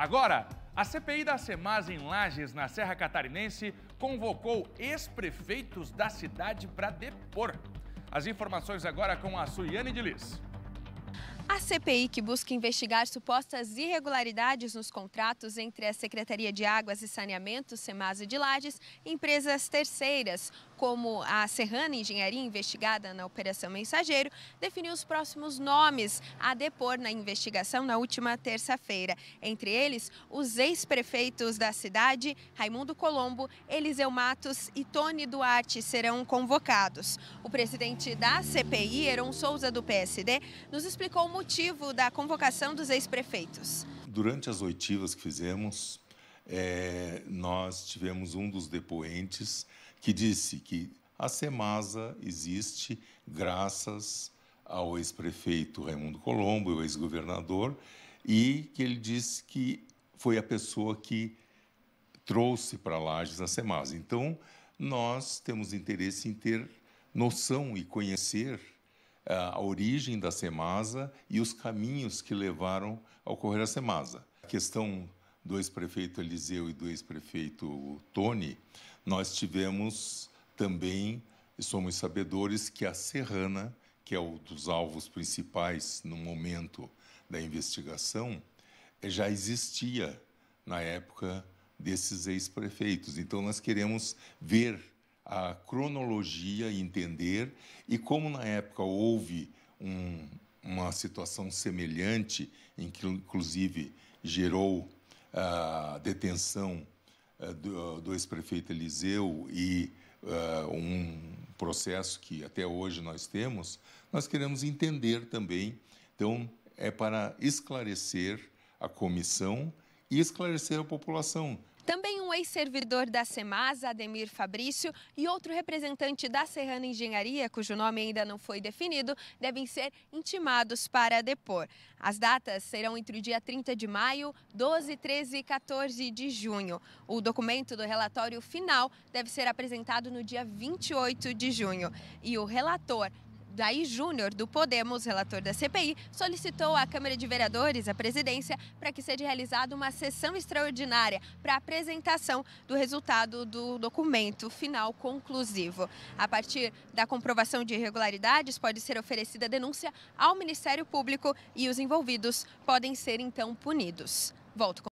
Agora, a CPI da Semaz em Lages, na Serra Catarinense, convocou ex-prefeitos da cidade para depor. As informações agora com a Suiane de Liz. A CPI, que busca investigar supostas irregularidades nos contratos entre a Secretaria de Águas e Saneamento, SEMASA de Lages, e empresas terceiras, como a Serrana Engenharia, investigada na Operação Mensageiro, definiu os próximos nomes a depor na investigação na última terça-feira. Entre eles, os ex-prefeitos da cidade, Raimundo Colombo, Eliseu Matos e Tony Duarte, serão convocados. O presidente da CPI, Heron Souza, do PSD, nos explicou o motivo da convocação dos ex-prefeitos. Durante as oitivas que fizemos, é, nós tivemos um dos depoentes que disse que a Semasa existe graças ao ex-prefeito Raimundo Colombo, o ex-governador, e que ele disse que foi a pessoa que trouxe para Lages a Semasa. Então, nós temos interesse em ter noção e conhecer eh, a origem da Semasa e os caminhos que levaram ao correr a Semasa. A questão do ex-prefeito Eliseu e do ex-prefeito Tony, nós tivemos também, somos sabedores, que a Serrana, que é um dos alvos principais no momento da investigação, já existia na época desses ex-prefeitos. Então, nós queremos ver a cronologia, entender, e como na época houve um, uma situação semelhante, em que inclusive gerou a detenção eh, do, do ex-prefeito Eliseu e uh, um processo que até hoje nós temos, nós queremos entender também. Então, é para esclarecer a comissão e esclarecer a população, também um ex-servidor da Semasa, Ademir Fabrício, e outro representante da Serrana Engenharia, cujo nome ainda não foi definido, devem ser intimados para depor. As datas serão entre o dia 30 de maio, 12, 13 e 14 de junho. O documento do relatório final deve ser apresentado no dia 28 de junho. E o relator Daí Júnior, do Podemos, relator da CPI, solicitou à Câmara de Vereadores, a presidência, para que seja realizada uma sessão extraordinária para apresentação do resultado do documento final conclusivo. A partir da comprovação de irregularidades, pode ser oferecida denúncia ao Ministério Público e os envolvidos podem ser então punidos. Volto com